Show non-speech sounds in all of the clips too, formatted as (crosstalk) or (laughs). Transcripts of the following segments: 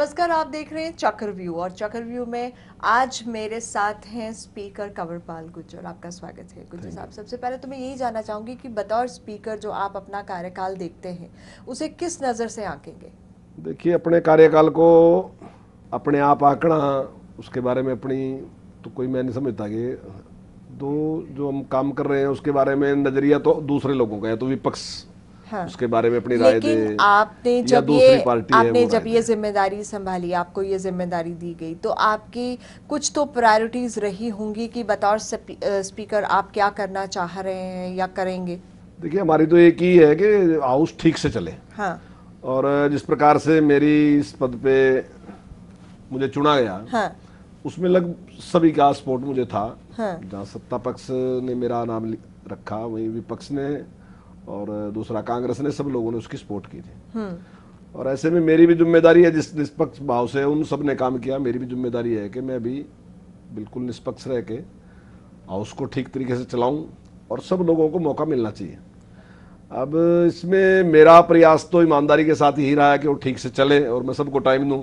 नमस्कार आप देख रहे हैं चक्रव्यू और चक्रव्यू में आज मेरे साथ हैं स्पीकर कंवरपाल गुजर आपका स्वागत है गुजर साहब सबसे पहले तो मैं यही जानना चाहूंगी कि बतौर स्पीकर जो आप अपना कार्यकाल देखते हैं उसे किस नज़र से आंकेंगे देखिए अपने कार्यकाल को अपने आप आंकना उसके बारे में अपनी तो कोई मैं नहीं समझता कि दो जो हम काम कर रहे हैं उसके बारे में नज़रिया तो दूसरे लोगों का है तो विपक्ष हाँ। उसके बारे में अपनी राय दे आपने जब ये आपने जब ये जिम्मेदारी संभाली आपको ये जिम्मेदारी दी गई तो आपकी कुछ तो प्रायोरिटीज रही होंगी कि बतौर स्पीकर आप क्या करना चाह रहे हैं या करेंगे देखिए हमारी तो एक ही है कि हाउस ठीक से चले हाँ और जिस प्रकार से मेरी इस पद पे मुझे चुना गया हाँ उसमें लग सभी का सपोर्ट मुझे था हाँ। जहाँ सत्ता पक्ष ने मेरा नाम रखा वहीं विपक्ष ने और दूसरा कांग्रेस ने सब लोगों ने उसकी सपोर्ट की थी हम्म। और ऐसे में मेरी भी जिम्मेदारी है जिस निष्पक्ष भाव से उन सब ने काम किया मेरी भी जिम्मेदारी है कि मैं भी बिल्कुल निष्पक्ष रह के हाउस को ठीक तरीके से चलाऊं और सब लोगों को मौका मिलना चाहिए अब इसमें मेरा प्रयास तो ईमानदारी के साथ ही रहा है कि वो ठीक से चले और मैं सबको टाइम दूँ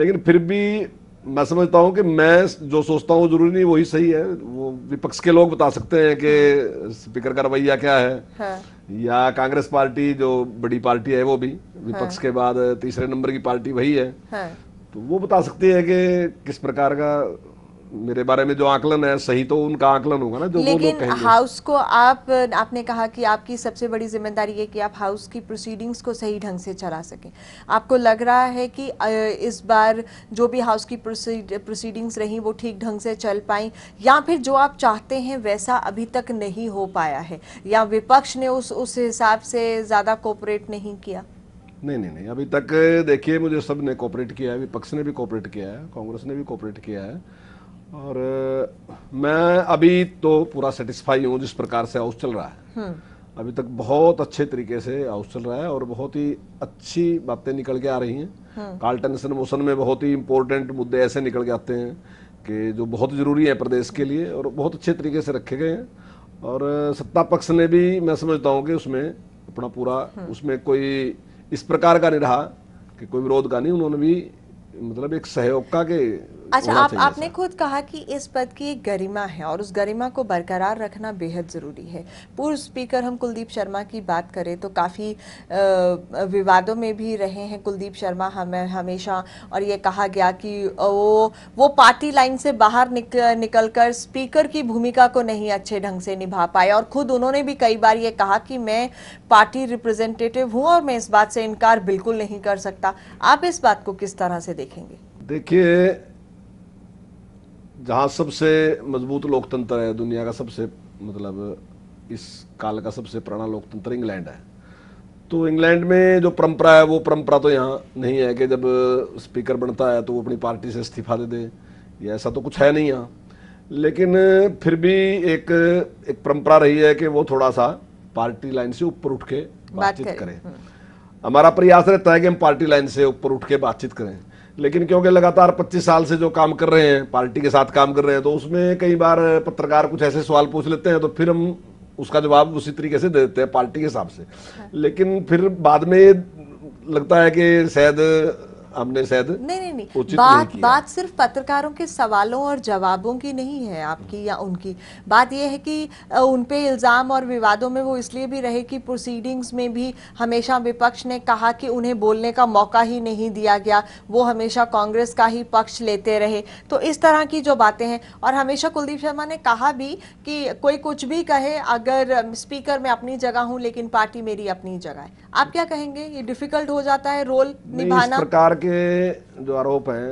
लेकिन फिर भी मैं समझता हूँ कि मैं जो सोचता हूँ जरूरी नहीं वही सही है वो विपक्ष के लोग बता सकते हैं कि स्पीकर का रवैया क्या है हाँ। या कांग्रेस पार्टी जो बड़ी पार्टी है वो भी विपक्ष हाँ। के बाद तीसरे नंबर की पार्टी वही है हाँ। तो वो बता सकती है कि किस प्रकार का मेरे बारे में जो आकलन है सही तो उनका आकलन होगा ना जो लेकिन वो लोग हाउस को आप आपने कहा कि आपकी सबसे बड़ी जिम्मेदारी है कि आप हाउस की प्रोसीडिंग्स को सही ढंग से चला सकें आपको लग रहा है कि इस बार जो भी हाउस की प्रोसीडिंग्स रही वो ठीक ढंग से चल पाई या फिर जो आप चाहते हैं वैसा अभी तक नहीं हो पाया है या विपक्ष ने उस उस हिसाब से ज़्यादा कोऑपरेट नहीं किया नहीं नहीं नहीं अभी तक देखिए मुझे सब ने कोऑपरेट किया है विपक्ष ने भी कोऑपरेट किया है कांग्रेस ने भी कोऑपरेट किया है और मैं अभी तो पूरा सेटिस्फाई हूँ जिस प्रकार से हाउस चल रहा है हम्म। अभी तक बहुत अच्छे तरीके से हाउस चल रहा है और बहुत ही अच्छी बातें निकल के आ रही हैं टेंशन हम्म। मोशन में बहुत ही इम्पोर्टेंट मुद्दे ऐसे निकल के आते हैं कि जो बहुत ज़रूरी है प्रदेश के लिए और बहुत अच्छे तरीके से रखे गए हैं और सत्ता पक्ष ने भी मैं समझता हूँ कि उसमें अपना पूरा हम्म। उसमें कोई इस प्रकार का नहीं रहा कि कोई विरोध का नहीं उन्होंने भी मतलब एक सहयोग का के अच्छा आप आपने खुद कहा कि इस पद की एक गरिमा है और उस गरिमा को बरकरार रखना बेहद ज़रूरी है पूर्व स्पीकर हम कुलदीप शर्मा की बात करें तो काफ़ी विवादों में भी रहे हैं कुलदीप शर्मा हमें हमेशा और ये कहा गया कि वो वो पार्टी लाइन से बाहर निक, निकल कर स्पीकर की भूमिका को नहीं अच्छे ढंग से निभा पाए और खुद उन्होंने भी कई बार ये कहा कि मैं पार्टी रिप्रेजेंटेटिव हूँ और मैं इस बात से इनकार बिल्कुल नहीं कर सकता आप इस बात को किस तरह से देखेंगे देखिए जहाँ सबसे मजबूत लोकतंत्र है दुनिया का सबसे मतलब इस काल का सबसे पुराना लोकतंत्र इंग्लैंड है तो इंग्लैंड में जो परंपरा है वो परंपरा तो यहाँ नहीं है कि जब स्पीकर बनता है तो वो अपनी पार्टी से इस्तीफा दे दे ये ऐसा तो कुछ है नहीं यहाँ लेकिन फिर भी एक एक परंपरा रही है कि वो थोड़ा सा पार्टी लाइन से ऊपर उठ के बातचीत करें हम्म। हमारा प्रयास रहता है कि हम पार्टी लाइन से ऊपर उठ के बातचीत करें लेकिन क्योंकि लगातार 25 साल से जो काम कर रहे हैं पार्टी के साथ काम कर रहे हैं तो उसमें कई बार पत्रकार कुछ ऐसे सवाल पूछ लेते हैं तो फिर हम उसका जवाब उसी तरीके से दे देते हैं पार्टी के हिसाब से हाँ। लेकिन फिर बाद में लगता है कि शायद हमने शायद नहीं नहीं नहीं बात नहीं बात सिर्फ पत्रकारों के सवालों और जवाबों की नहीं है आपकी या उनकी बात यह है कि उन पे इल्ज़ाम और विवादों में वो इसलिए भी रहे कि प्रोसीडिंग्स में भी हमेशा विपक्ष ने कहा कि उन्हें बोलने का मौका ही नहीं दिया गया वो हमेशा कांग्रेस का ही पक्ष लेते रहे तो इस तरह की जो बातें हैं और हमेशा कुलदीप शर्मा ने कहा भी कि कोई कुछ भी कहे अगर स्पीकर में अपनी जगह हूँ लेकिन पार्टी मेरी अपनी जगह है आप क्या कहेंगे ये डिफिकल्ट हो जाता है रोल निभाना प्रकार के के जो आरोप हैं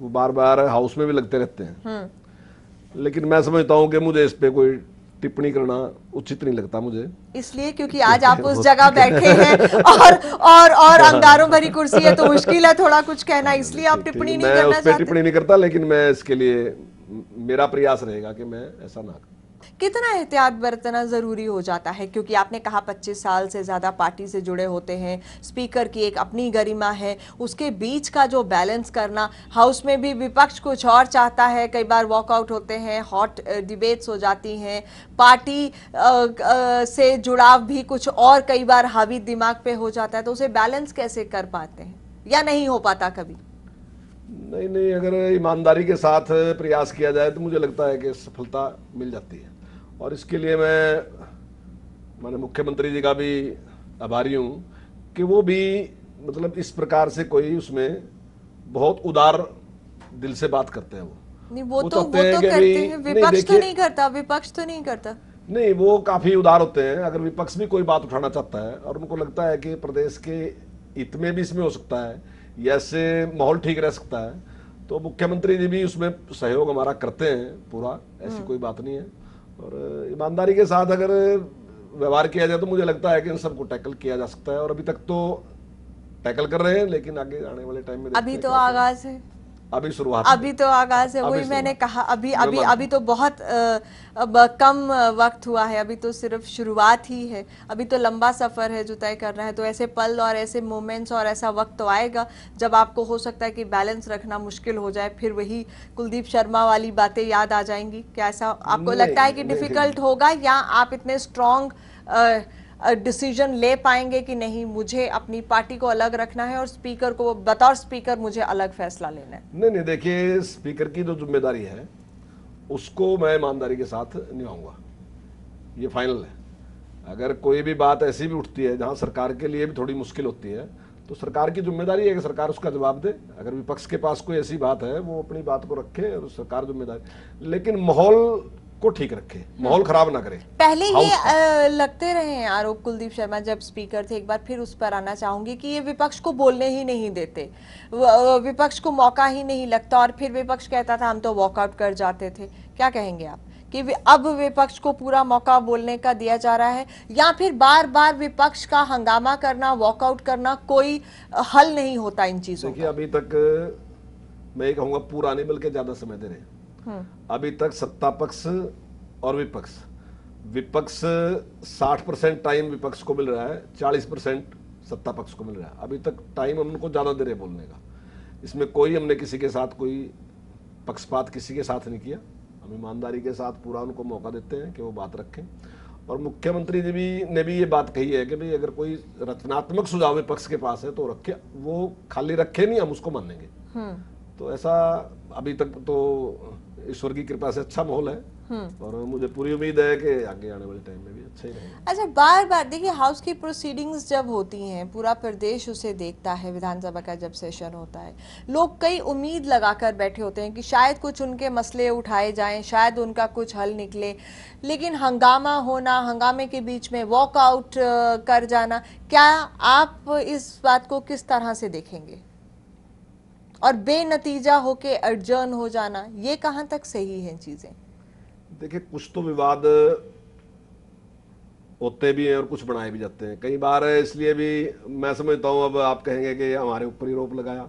वो बार बार हाउस में भी लगते रहते हैं हम्म। लेकिन मैं समझता हूँ कि मुझे इस पे कोई टिप्पणी करना उचित नहीं लगता मुझे इसलिए क्योंकि आज आप उस जगह (laughs) बैठे हैं और और और हाँ। अंधारों भरी कुर्सी है तो मुश्किल है थोड़ा कुछ कहना इसलिए आप टिप्पणी नहीं करना चाहते टिप्पणी नहीं करता लेकिन मैं इसके लिए मेरा प्रयास रहेगा कि मैं ऐसा ना करूं कितना एहतियात बरतना ज़रूरी हो जाता है क्योंकि आपने कहा 25 साल से ज़्यादा पार्टी से जुड़े होते हैं स्पीकर की एक अपनी गरिमा है उसके बीच का जो बैलेंस करना हाउस में भी विपक्ष कुछ और चाहता है कई बार वॉकआउट होते हैं हॉट डिबेट्स हो जाती हैं पार्टी आ, आ, से जुड़ाव भी कुछ और कई बार हावी दिमाग पे हो जाता है तो उसे बैलेंस कैसे कर पाते हैं या नहीं हो पाता कभी नहीं नहीं अगर ईमानदारी के साथ प्रयास किया जाए तो मुझे लगता है कि सफलता मिल जाती है और इसके लिए मैं मैंने मुख्यमंत्री जी का भी आभारी हूँ कि वो भी मतलब इस प्रकार से कोई उसमें बहुत उदार दिल से बात करते हैं वो नहीं वो, वो तो, वो तो करते हैं विपक्ष तो नहीं करता विपक्ष तो नहीं करता नहीं वो काफी उदार होते हैं अगर विपक्ष भी कोई बात उठाना चाहता है और उनको लगता है कि प्रदेश के हित में भी इसमें हो सकता है या इससे माहौल ठीक रह सकता है तो मुख्यमंत्री जी भी उसमें सहयोग हमारा करते हैं पूरा ऐसी हम्म। कोई बात नहीं है और ईमानदारी के साथ अगर व्यवहार किया जाए तो मुझे लगता है कि इन सबको टैकल किया जा सकता है और अभी तक तो टैकल कर रहे हैं लेकिन आगे आने वाले टाइम में अभी तो आगाज है अभी शुरुआत अभी तो आगाज है वही मैंने कहा अभी अभी अभी तो बहुत अब कम वक्त हुआ है अभी तो सिर्फ शुरुआत ही है अभी तो लंबा सफ़र है जो तय करना है तो ऐसे पल और ऐसे मोमेंट्स और ऐसा वक्त तो आएगा जब आपको हो सकता है कि बैलेंस रखना मुश्किल हो जाए फिर वही कुलदीप शर्मा वाली बातें याद आ जाएंगी क्या ऐसा आपको लगता है कि डिफ़िकल्ट होगा या आप इतने स्ट्रॉन्ग डिसीजन ले पाएंगे कि नहीं मुझे अपनी पार्टी को अलग रखना है और स्पीकर को बतौर स्पीकर मुझे अलग फैसला लेना है नहीं नहीं देखिए स्पीकर की जो जिम्मेदारी है उसको मैं ईमानदारी के साथ निभाऊंगा ये फाइनल है अगर कोई भी बात ऐसी भी उठती है जहाँ सरकार के लिए भी थोड़ी मुश्किल होती है तो सरकार की जिम्मेदारी है कि सरकार उसका जवाब दे अगर विपक्ष के पास कोई ऐसी बात है वो अपनी बात को रखे और सरकार जिम्मेदारी लेकिन माहौल को ठीक रखे माहौल खराब ना करे पहले ये लगते रहे हैं आरोप कुलदीप शर्मा जब स्पीकर थे एक बार फिर उस पर आना चाहूंगी कि ये विपक्ष को बोलने ही नहीं देते विपक्ष को मौका ही नहीं लगता और फिर विपक्ष कहता था हम तो वॉकआउट कर जाते थे क्या कहेंगे आप कि अब विपक्ष को पूरा मौका बोलने का दिया जा रहा है या फिर बार बार विपक्ष का हंगामा करना वॉकआउट करना कोई हल नहीं होता इन चीजों देखिए अभी तक मैं कहूंगा पूरा नहीं बल्कि ज्यादा समय दे रहे हैं हम्म। अभी तक सत्ता पक्ष और विपक्ष विपक्ष 60 परसेंट टाइम विपक्ष को मिल रहा है 40 परसेंट सत्ता पक्ष को मिल रहा है अभी तक टाइम हम उनको ज़्यादा दे रहे बोलने का इसमें कोई हमने किसी के साथ कोई पक्षपात किसी के साथ नहीं किया हम ईमानदारी के साथ पूरा उनको मौका देते हैं कि वो बात रखें और मुख्यमंत्री जी भी ने भी ये बात कही है कि भाई अगर कोई रचनात्मक सुझाव विपक्ष के पास है तो रखे वो खाली रखे नहीं हम उसको मानेंगे हम्म। तो ऐसा अभी तक तो ईश्वर की कृपा से अच्छा माहौल है हम्म। और मुझे पूरी उम्मीद है कि आगे आने वाले टाइम में भी अच्छा ही रहेगा अच्छा बार बार देखिए हाउस की प्रोसीडिंग्स जब होती हैं पूरा प्रदेश उसे देखता है विधानसभा का जब सेशन होता है लोग कई उम्मीद लगाकर बैठे होते हैं कि शायद कुछ उनके मसले उठाए जाएं शायद उनका कुछ हल निकले लेकिन हंगामा होना हंगामे के बीच में वॉकआउट कर जाना क्या आप इस बात को किस तरह से देखेंगे और बेनतीजा होके एडजर्न हो जाना ये कहाँ तक सही है चीजें देखिए कुछ तो विवाद होते भी हैं और कुछ बनाए भी जाते हैं कई बार इसलिए भी मैं समझता हूं अब आप कहेंगे कि हमारे ऊपर ही रोप लगाया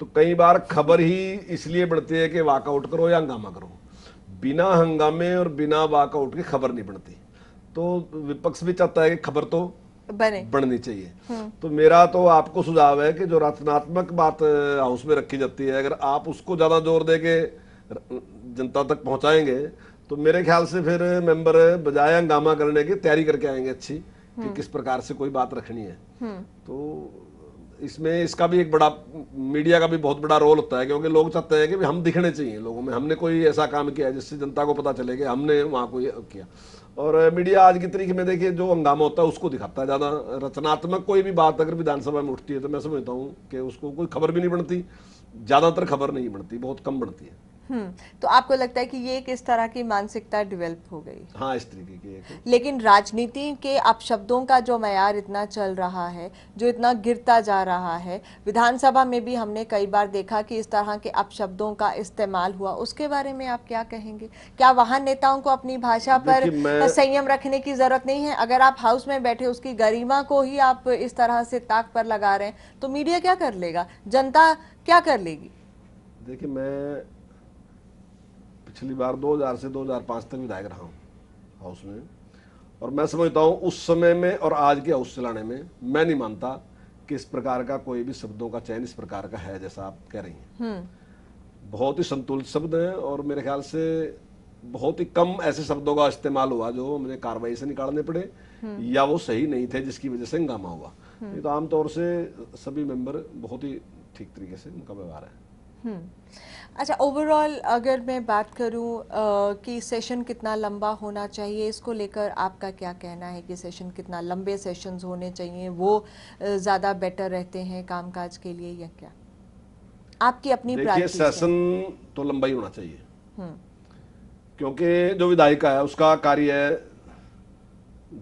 तो कई बार खबर ही इसलिए बढ़ती है कि वाकआउट करो या हंगामा करो बिना हंगामे और बिना वाकआउट की खबर नहीं बनती तो विपक्ष भी चाहता है कि खबर तो बने बननी चाहिए हम्म। तो मेरा तो आपको सुझाव है कि जो रचनात्मक बात हाउस में रखी जाती है अगर आप उसको ज्यादा जोर दे के जनता तक पहुंचाएंगे तो मेरे ख्याल से फिर मेंबर बजाय हंगामा करने की तैयारी करके आएंगे अच्छी कि हम्म। किस प्रकार से कोई बात रखनी है हम्म। तो इसमें इसका भी एक बड़ा मीडिया का भी बहुत बड़ा रोल होता है क्योंकि लोग चाहते हैं कि हम दिखने चाहिए लोगों में हमने कोई ऐसा काम किया जिससे जनता को पता चले कि हमने वहाँ कोई किया और मीडिया आज की तरीके में देखिए जो हंगामा होता है उसको दिखाता है ज़्यादा रचनात्मक कोई भी बात अगर विधानसभा में उठती है तो मैं समझता हूँ कि उसको कोई खबर भी नहीं बनती ज़्यादातर खबर नहीं बनती बहुत कम बनती है हम्म, तो आपको लगता है कि ये किस तरह की मानसिकता डेवलप हो गई हाँ इस तरीके की लेकिन राजनीति के अपशब्दों का जो मैार इतना चल रहा है जो इतना गिरता जा रहा है विधानसभा में भी हमने कई बार देखा कि इस तरह के अपशब्दों का इस्तेमाल हुआ उसके बारे में आप क्या कहेंगे क्या वहां नेताओं को अपनी भाषा पर संयम रखने की जरूरत नहीं है अगर आप हाउस में बैठे उसकी गरिमा को ही आप इस तरह से ताक पर लगा रहे हैं तो मीडिया क्या कर लेगा जनता क्या कर लेगी देखिए मैं पिछली बार 2000 से 2005 तक विधायक रहा हूँ हाउस में और मैं समझता हूँ उस समय में और आज के हाउस चलाने में मैं नहीं मानता कि इस प्रकार का कोई भी शब्दों का चयन इस प्रकार का है जैसा आप कह रही हैं हम्म। बहुत ही संतुलित शब्द हैं और मेरे ख्याल से बहुत ही कम ऐसे शब्दों का इस्तेमाल हुआ जो मुझे कार्रवाई से निकालने पड़े हम्म। या वो सही नहीं थे जिसकी वजह से हंगामा हुआ हम्म। ये तो आमतौर से सभी मेंबर बहुत ही ठीक तरीके से उनका व्यवहार है हम्म। अच्छा ओवरऑल अगर मैं बात करूं आ, कि सेशन कितना लंबा होना चाहिए इसको लेकर आपका क्या कहना है कि सेशन कितना लंबे सेशंस होने चाहिए वो ज़्यादा बेटर रहते हैं कामकाज के लिए या क्या आपकी अपनी देखिए सेशन तो लंबा ही होना चाहिए हम्म। क्योंकि जो विधायिका है उसका कार्य है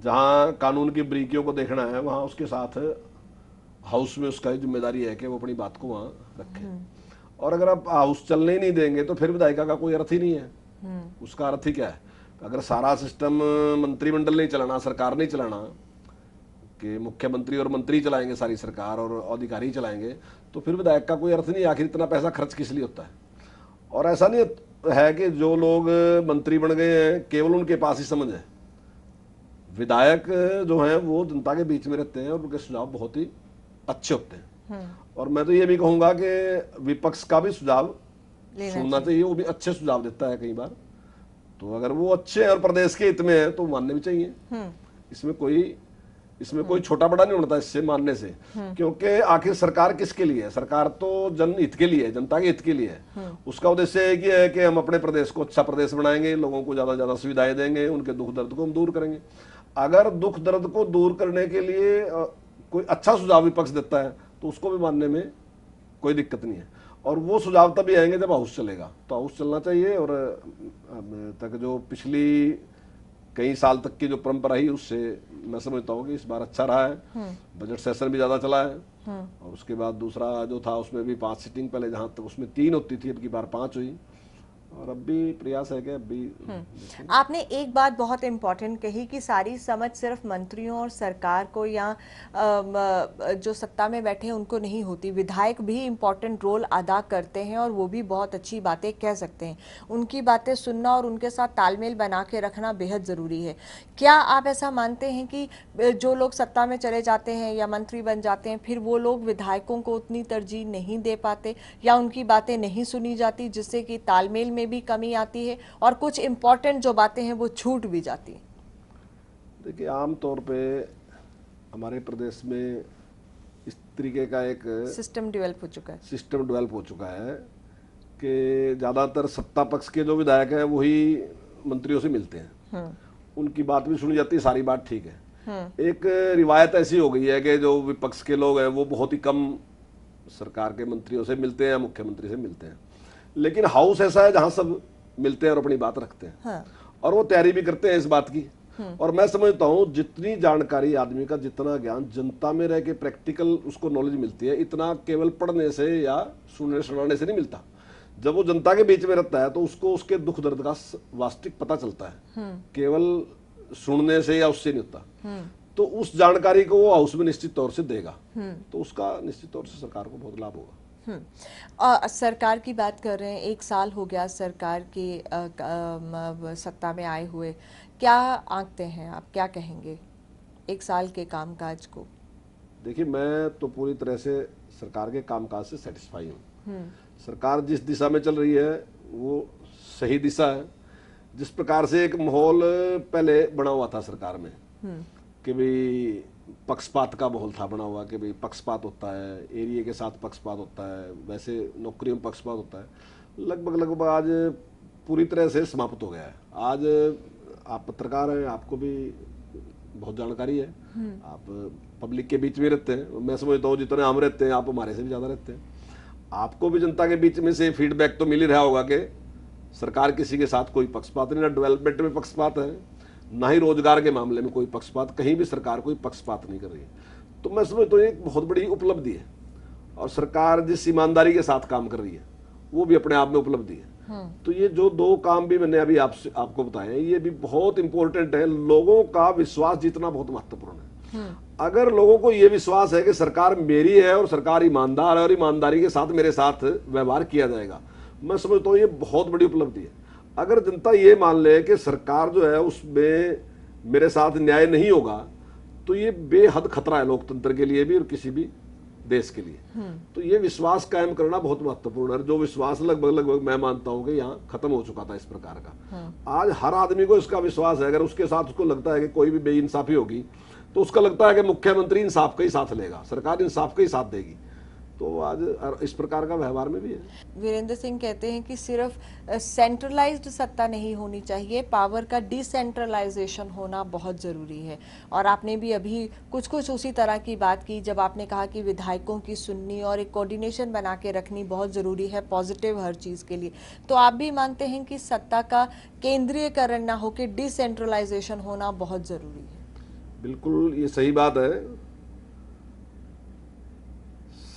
जहाँ कानून की बरीकियों को देखना है वहाँ उसके साथ हाउस में उसका जिम्मेदारी है कि वो अपनी बात को वहाँ रखे हम्म। और अगर आप हाउस चलने नहीं देंगे तो फिर विधायिका का कोई अर्थ ही नहीं है हम्म। उसका अर्थ ही क्या है अगर सारा सिस्टम मंत्रिमंडल नहीं चलाना सरकार नहीं चलाना कि मुख्यमंत्री और मंत्री चलाएंगे सारी सरकार और अधिकारी चलाएंगे तो फिर विधायक का कोई अर्थ नहीं आखिर इतना पैसा खर्च किस लिए होता है और ऐसा नहीं है कि जो लोग मंत्री बन गए हैं केवल उनके पास ही समझ है विधायक जो हैं वो जनता के बीच में रहते हैं और उनके सुझाव बहुत ही अच्छे होते हैं हम्म। और मैं तो ये भी कहूंगा कि विपक्ष का भी सुझाव सुनना चाहिए वो भी अच्छे सुझाव देता है कई बार तो अगर वो अच्छे और प्रदेश के हित में है तो मानने भी चाहिए हम्म। इसमें कोई इसमें कोई हम्म। छोटा बड़ा नहीं होता इससे मानने से हम्म। क्योंकि आखिर सरकार किसके लिए है सरकार तो जनहित के लिए है जनता के हित के लिए है उसका उद्देश्य एक ही है कि हम अपने प्रदेश को अच्छा प्रदेश बनाएंगे लोगों को ज्यादा ज्यादा सुविधाएं देंगे उनके दुख दर्द को हम दूर करेंगे अगर दुख दर्द को दूर करने के लिए कोई अच्छा सुझाव विपक्ष देता है तो उसको भी मानने में कोई दिक्कत नहीं है और वो सुझाव तभी आएंगे जब हाउस चलेगा तो हाउस चलना चाहिए और तक जो पिछली कई साल तक की जो परंपरा रही उससे मैं समझता हूँ कि इस बार अच्छा रहा है बजट हम्म। सेशन भी ज़्यादा चला है हम्म। और उसके बाद दूसरा जो था उसमें भी पांच सीटिंग पहले जहाँ तक उसमें तीन होती थी अब की बार पांच हुई और अब भी प्रयास है कि अब भी हम्म। आपने एक बात बहुत इम्पोर्टेंट कही कि सारी समझ सिर्फ मंत्रियों और सरकार को या जो सत्ता में बैठे हैं उनको नहीं होती विधायक भी इम्पोर्टेंट रोल अदा करते हैं और वो भी बहुत अच्छी बातें कह सकते हैं उनकी बातें सुनना और उनके साथ तालमेल बना के रखना बेहद ज़रूरी है क्या आप ऐसा मानते हैं कि जो लोग सत्ता में चले जाते हैं या मंत्री बन जाते हैं फिर वो लोग विधायकों को उतनी तरजीह नहीं दे पाते या उनकी बातें नहीं सुनी जाती जिससे कि तालमेल में में भी कमी आती है और कुछ इम्पोर्टेंट जो बातें हैं वो छूट भी जाती हैं देखिए आम तौर पे हमारे प्रदेश में इस तरीके का एक सिस्टम डेवलप हो चुका है सिस्टम डेवलप हो चुका है कि ज़्यादातर सत्ता पक्ष के जो विधायक हैं वही मंत्रियों से मिलते हैं हम्म। उनकी बात भी सुनी जाती है सारी बात ठीक है हम्म। एक रिवायत ऐसी हो गई है कि जो विपक्ष के लोग हैं वो बहुत ही कम सरकार के मंत्रियों से मिलते हैं मुख्यमंत्री से मिलते हैं लेकिन हाउस ऐसा है जहां सब मिलते हैं और अपनी बात रखते हैं हाँ। और वो तैयारी भी करते हैं इस बात की हम्म। और मैं समझता हूँ जितनी जानकारी आदमी का जितना ज्ञान जनता में रह के प्रैक्टिकल उसको नॉलेज मिलती है इतना केवल पढ़ने से या सुनने सुनाने से नहीं मिलता जब वो जनता के बीच में रहता है तो उसको उसके दुख दर्द का वास्तविक पता चलता है हम्म। केवल सुनने से या उससे नहीं होता हम्म। तो उस जानकारी को वो हाउस में निश्चित तौर से देगा तो उसका निश्चित तौर से सरकार को बहुत लाभ होगा आ, हम्म। सरकार की बात कर रहे हैं एक साल हो गया सरकार के सत्ता में आए हुए क्या आंकते हैं आप क्या कहेंगे एक साल के कामकाज को देखिए मैं तो पूरी तरह से सरकार के कामकाज से सेटिस्फाई हूँ हम्म। सरकार जिस दिशा में चल रही है वो सही दिशा है जिस प्रकार से एक माहौल पहले बना हुआ था सरकार में हम्म। कि भाई पक्षपात का माहौल था बना हुआ कि भाई पक्षपात होता है एरिया के साथ पक्षपात होता है वैसे नौकरी में पक्षपात होता है लगभग लगभग आज पूरी तरह से समाप्त हो गया है आज आप पत्रकार हैं आपको भी बहुत जानकारी है हम्म। आप पब्लिक के बीच में रहते हैं मैं समझता हूँ जितने हम रहते हैं आप हमारे से भी ज़्यादा रहते हैं आपको भी जनता के बीच में से फीडबैक तो मिल ही रहा होगा कि सरकार किसी के साथ कोई पक्षपात नहीं ना डेवलपमेंट में पक्षपात है ना ही रोजगार के मामले में कोई पक्षपात कहीं भी सरकार कोई पक्षपात नहीं कर रही है तो मैं समझता तो हूँ एक बहुत बड़ी उपलब्धि है और सरकार जिस ईमानदारी के साथ काम कर रही है वो भी अपने आप में उपलब्धि है हम्म। तो ये जो दो काम भी मैंने अभी आपसे आपको बताए ये भी बहुत इंपॉर्टेंट है लोगों का विश्वास जीतना बहुत महत्वपूर्ण है हम्म। अगर लोगों को ये विश्वास है कि सरकार मेरी है और सरकार ईमानदार है और ईमानदारी के साथ मेरे साथ व्यवहार किया जाएगा मैं समझता हूँ ये बहुत बड़ी उपलब्धि है अगर जनता ये मान ले कि सरकार जो है उसमें मेरे साथ न्याय नहीं होगा तो ये बेहद खतरा है लोकतंत्र के लिए भी और किसी भी देश के लिए हम्म। तो ये विश्वास कायम करना बहुत महत्वपूर्ण है जो विश्वास लगभग लगभग मैं मानता हूँ कि यहाँ खत्म हो चुका था इस प्रकार का हम्म। आज हर आदमी को इसका विश्वास है अगर उसके साथ उसको लगता है कि कोई भी बेइंसाफी होगी तो उसका लगता है कि मुख्यमंत्री इंसाफ का ही साथ लेगा सरकार इंसाफ का ही साथ देगी तो आज इस प्रकार का व्यवहार में भी है वीरेंद्र सिंह कहते हैं कि सिर्फ सेंट्रलाइज्ड सत्ता नहीं होनी चाहिए पावर का डिसेंट्रलाइजेशन होना बहुत ज़रूरी है और आपने भी अभी कुछ कुछ उसी तरह की बात की जब आपने कहा कि विधायकों की सुननी और एक कोऑर्डिनेशन बना के रखनी बहुत ज़रूरी है पॉजिटिव हर चीज़ के लिए तो आप भी मानते हैं कि सत्ता का केंद्रीयकरण ना होकर डिसेंट्रलाइजेशन होना बहुत ज़रूरी है बिल्कुल ये सही बात है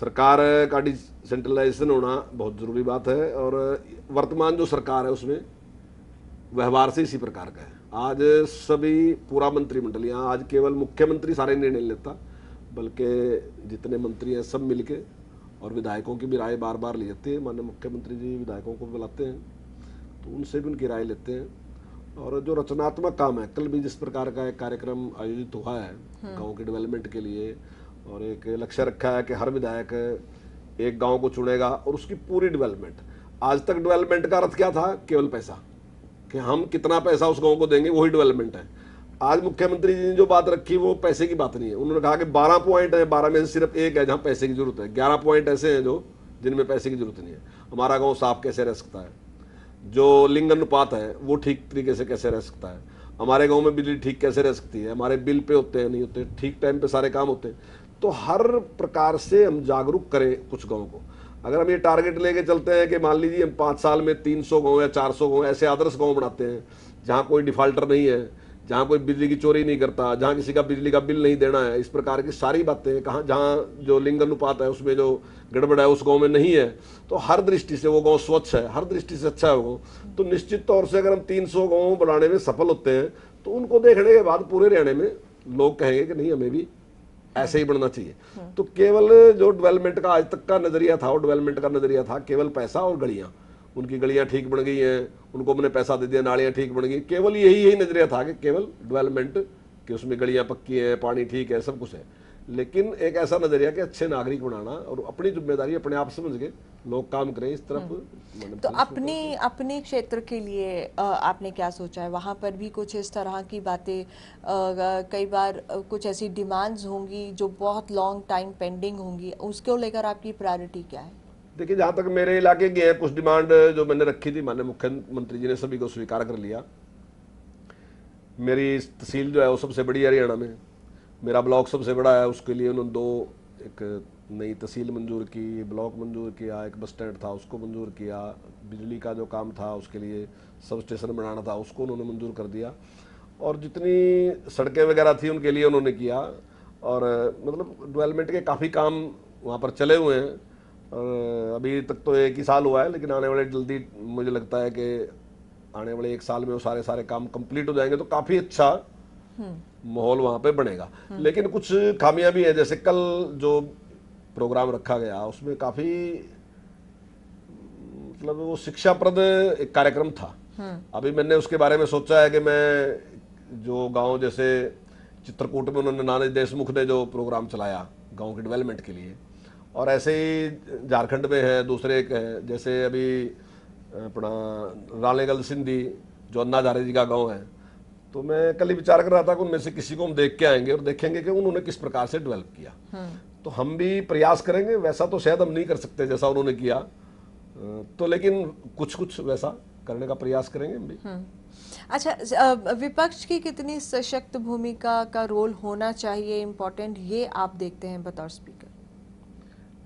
सरकार का डिसेंट्रलाइजेशन होना बहुत ज़रूरी बात है और वर्तमान जो सरकार है उसमें व्यवहार से इसी प्रकार का है आज सभी पूरा मंत्रिमंडल यहाँ आज केवल मुख्यमंत्री सारे निर्णय लेता बल्कि जितने मंत्री हैं सब मिलके और विधायकों की भी राय बार बार ले जाती है माननीय मुख्यमंत्री जी विधायकों को बुलाते हैं तो उनसे भी उनकी राय लेते हैं और जो रचनात्मक काम है कल भी जिस प्रकार का एक कार्यक्रम आयोजित हुआ है हम्म। गाँव के डेवलपमेंट के लिए और एक लक्ष्य रखा है कि हर विधायक एक गांव को चुनेगा और उसकी पूरी डेवलपमेंट आज तक डेवलपमेंट का अर्थ क्या था केवल पैसा कि हम कितना पैसा उस गांव को देंगे वही डेवलपमेंट है आज मुख्यमंत्री जी ने जो बात रखी वो पैसे की बात नहीं है उन्होंने कहा कि बारह पॉइंट है बारह में से सिर्फ एक है जहाँ पैसे की जरूरत है ग्यारह पॉइंट ऐसे हैं जो जिनमें पैसे की जरूरत नहीं है हमारा गाँव साफ कैसे रह सकता है जो लिंग अनुपात है वो ठीक तरीके से कैसे रह सकता है हमारे गाँव में बिजली ठीक कैसे रह सकती है हमारे बिल पे होते हैं नहीं होते ठीक टाइम पे सारे काम होते हैं तो हर प्रकार से हम जागरूक करें कुछ गाँव को अगर हम ये टारगेट लेके चलते हैं कि मान लीजिए हम पाँच साल में तीन सौ गाँव या चार सौ गाँव ऐसे आदर्श गाँव बनाते हैं जहाँ कोई डिफाल्टर नहीं है जहाँ कोई बिजली की चोरी नहीं करता जहाँ किसी का बिजली का बिल नहीं देना है इस प्रकार की सारी बातें कहाँ जहाँ जो लिंग अनुपात है उसमें जो गड़बड़ है उस गाँव में नहीं है तो हर दृष्टि से वो गाँव स्वच्छ है हर दृष्टि से अच्छा है वो तो निश्चित तौर से अगर हम तीन सौ बनाने में सफल होते हैं तो उनको देखने के बाद पूरे हरियाणा में लोग कहेंगे कि नहीं हमें भी ऐसे ही बनना चाहिए तो केवल जो डेवलपमेंट का आज तक का नज़रिया था और डेवलपमेंट का नज़रिया था केवल पैसा और गलियां उनकी गलियां ठीक बन गई हैं उनको हमने पैसा दे दिया नालियां ठीक बन गई केवल यही यही नज़रिया था कि केवल डेवलपमेंट कि उसमें गलियां पक्की हैं पानी ठीक है सब कुछ है लेकिन एक ऐसा नजरिया कि अच्छे नागरिक बनाना और अपनी जिम्मेदारी अपने आप समझ के लोग काम करें इस तरफ हम्म। तो अपने अपने क्षेत्र के लिए आपने क्या सोचा है वहाँ पर भी कुछ इस तरह की बातें कई बार कुछ ऐसी डिमांड्स होंगी जो बहुत लॉन्ग टाइम पेंडिंग होंगी उसको लेकर आपकी प्रायोरिटी क्या है देखिए जहाँ तक मेरे इलाके की है कुछ डिमांड जो मैंने रखी थी माननीय मुख्यमंत्री जी ने सभी को स्वीकार कर लिया मेरी तहसील जो है वो सबसे बड़ी हरियाणा में मेरा ब्लॉक सबसे बड़ा है उसके लिए उन्होंने दो एक नई तहसील मंजूर की ब्लॉक मंजूर किया एक बस स्टैंड था उसको मंजूर किया बिजली का जो काम था उसके लिए सब स्टेशन बनाना था उसको उन्होंने मंजूर कर दिया और जितनी सड़कें वगैरह थी उनके लिए उन्होंने किया और मतलब डेवलपमेंट के काफ़ी काम वहाँ पर चले हुए हैं और अभी तक तो एक ही साल हुआ है लेकिन आने वाले जल्दी मुझे लगता है कि आने वाले एक साल में वो सारे सारे काम कंप्लीट हो जाएंगे तो काफ़ी अच्छा माहौल वहाँ पे बनेगा लेकिन कुछ खामियां भी जैसे कल जो प्रोग्राम रखा गया उसमें काफ़ी मतलब वो शिक्षा प्रद एक कार्यक्रम था अभी मैंने उसके बारे में सोचा है कि मैं जो गांव जैसे चित्रकूट में उन्होंने नानी देशमुख ने जो प्रोग्राम चलाया गांव के डेवलपमेंट के लिए और ऐसे ही झारखंड में है दूसरे एक है जैसे अभी अपना रालेगल सिंधी जो अन्ना जी का गाँव है तो मैं कल ही विचार कर रहा था कि उनमें से किसी को हम देख के आएंगे और देखेंगे कि उन्होंने किस प्रकार से डेवलप किया तो हम भी प्रयास करेंगे वैसा तो शायद हम नहीं कर सकते जैसा उन्होंने किया तो लेकिन कुछ कुछ वैसा करने का प्रयास करेंगे हम भी हम्म। अच्छा विपक्ष की कितनी सशक्त भूमिका का रोल होना चाहिए इम्पोर्टेंट ये आप देखते हैं बतौर स्पीकर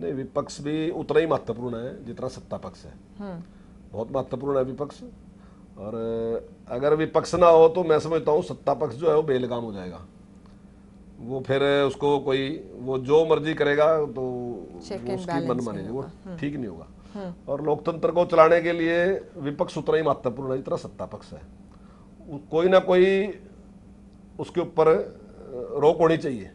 नहीं विपक्ष भी उतना ही महत्वपूर्ण है जितना सत्ता पक्ष है हम्म। बहुत महत्वपूर्ण है विपक्ष और अगर विपक्ष ना हो तो मैं समझता हूँ सत्ता पक्ष जो है वो बेलगाम हो जाएगा वो फिर उसको कोई वो जो मर्जी करेगा तो उसकी मन मानेगी वो हम्म। ठीक नहीं होगा हम्म। और लोकतंत्र को चलाने के लिए विपक्ष उतना ही महत्वपूर्ण है जितना सत्ता पक्ष है कोई ना कोई उसके ऊपर रोक होनी चाहिए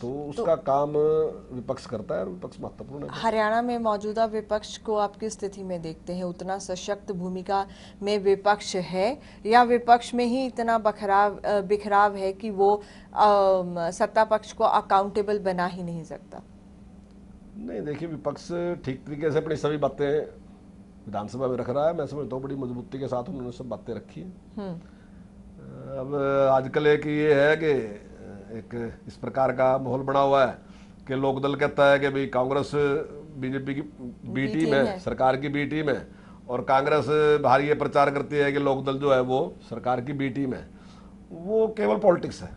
तो, तो उसका तो, काम विपक्ष करता है और विपक्ष महत्वपूर्ण है हरियाणा में मौजूदा विपक्ष को आप किस स्थिति में देखते हैं उतना सशक्त भूमिका में विपक्ष है या विपक्ष में ही इतना बखराव बिखराव है कि वो आ, सत्ता पक्ष को अकाउंटेबल बना ही नहीं सकता नहीं देखिए विपक्ष ठीक तरीके से अपनी सभी बातें विधानसभा में रख रहा है मैं समझता हूँ बड़ी मजबूती के साथ उन्होंने सब बातें रखी है हम्म। अब आजकल एक ये है कि एक इस प्रकार का माहौल बना हुआ है कि लोकदल कहता है कि भाई कांग्रेस बीजेपी की बी टीम है सरकार की बी टीम है और कांग्रेस भारी ये प्रचार करती है कि लोकदल जो है वो सरकार की बी टीम है वो केवल पॉलिटिक्स है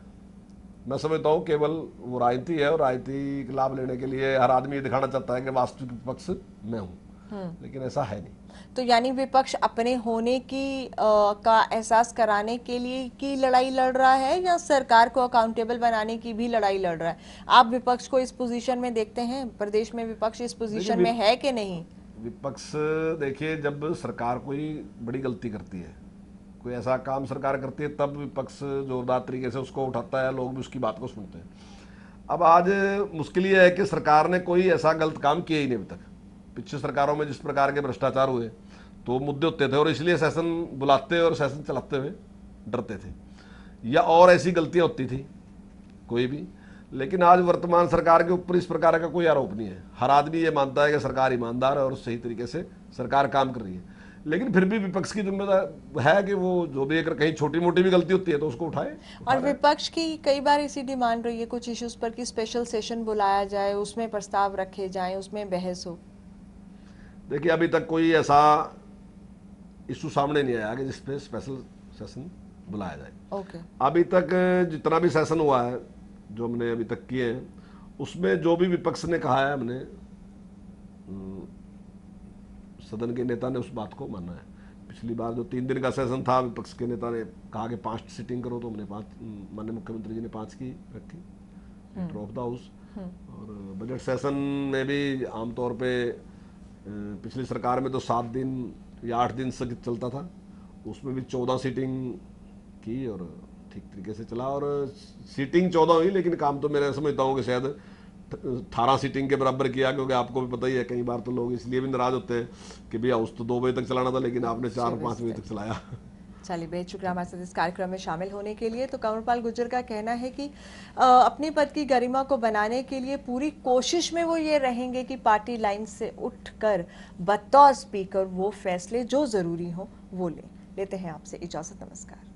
मैं समझता हूँ केवल वो राजनीति है और राजनीति लाभ लेने के लिए हर आदमी ये दिखाना चाहता है कि वास्तविक पक्ष मैं हूँ हम्म। लेकिन ऐसा है नहीं तो यानी विपक्ष अपने होने की आ, का एहसास कराने के लिए की लड़ाई लड़ रहा है या सरकार को अकाउंटेबल बनाने की भी लड़ाई लड़ रहा है आप विपक्ष को इस पोजीशन में देखते हैं प्रदेश में विपक्ष इस पोजीशन में है कि नहीं विपक्ष देखिए जब सरकार कोई बड़ी गलती करती है कोई ऐसा काम सरकार करती है तब विपक्ष जोरदार तरीके से उसको उठाता है लोग भी उसकी बात को सुनते हैं अब आज मुश्किल ये है कि सरकार ने कोई ऐसा गलत काम किया ही नहीं अभी तक पिछले सरकारों में जिस प्रकार के भ्रष्टाचार हुए तो मुद्दे उठते थे और इसलिए सेशन बुलाते और सेशन चलाते हुए डरते थे या और ऐसी गलतियाँ होती थी कोई भी लेकिन आज वर्तमान सरकार के ऊपर इस प्रकार का कोई आरोप नहीं है हर आदमी ये मानता है कि सरकार ईमानदार है और सही तरीके से सरकार काम कर रही है लेकिन फिर भी विपक्ष की जिम्मेदार है कि वो जो भी अगर कहीं छोटी मोटी भी गलती होती है तो उसको उठाए और विपक्ष की कई बार ऐसी डिमांड रही है कुछ इश्यूज पर कि स्पेशल सेशन बुलाया जाए उसमें प्रस्ताव रखे जाए उसमें बहस हो देखिए अभी तक कोई ऐसा इशू सामने नहीं आया कि जिस पे स्पेशल सेशन बुलाया जाए ओके अभी तक जितना भी सेशन हुआ है जो हमने अभी तक किए हैं उसमें जो भी विपक्ष ने कहा है हमने सदन के नेता ने उस बात को माना है पिछली बार जो तीन दिन का सेशन था विपक्ष के नेता ने कहा कि पांच सिटिंग करो तो हमने पांच माननीय मुख्यमंत्री जी ने पांच की रखी ऑफ द हाउस और बजट सेशन में भी आमतौर पर पिछली सरकार में तो सात दिन या आठ दिन से चलता था उसमें भी चौदह सीटिंग की और ठीक तरीके से चला और सीटिंग चौदह हुई लेकिन काम तो मैं समझता हूँ कि शायद अठारह सीटिंग के बराबर किया क्योंकि आपको भी पता ही है कई बार तो लोग इसलिए भी नाराज होते हैं कि भैया उस तो दो बजे तक चलाना था लेकिन आपने चार पाँच बजे तक चलाया चालीबेग शुक्रिया हमारे साथ इस कार्यक्रम में शामिल होने के लिए तो कंवरपाल गुजर का कहना है कि अपने पद की गरिमा को बनाने के लिए पूरी कोशिश में वो ये रहेंगे कि पार्टी लाइन से उठकर बतौर स्पीकर वो फैसले जो ज़रूरी हों वो लें लेते हैं आपसे इजाज़त नमस्कार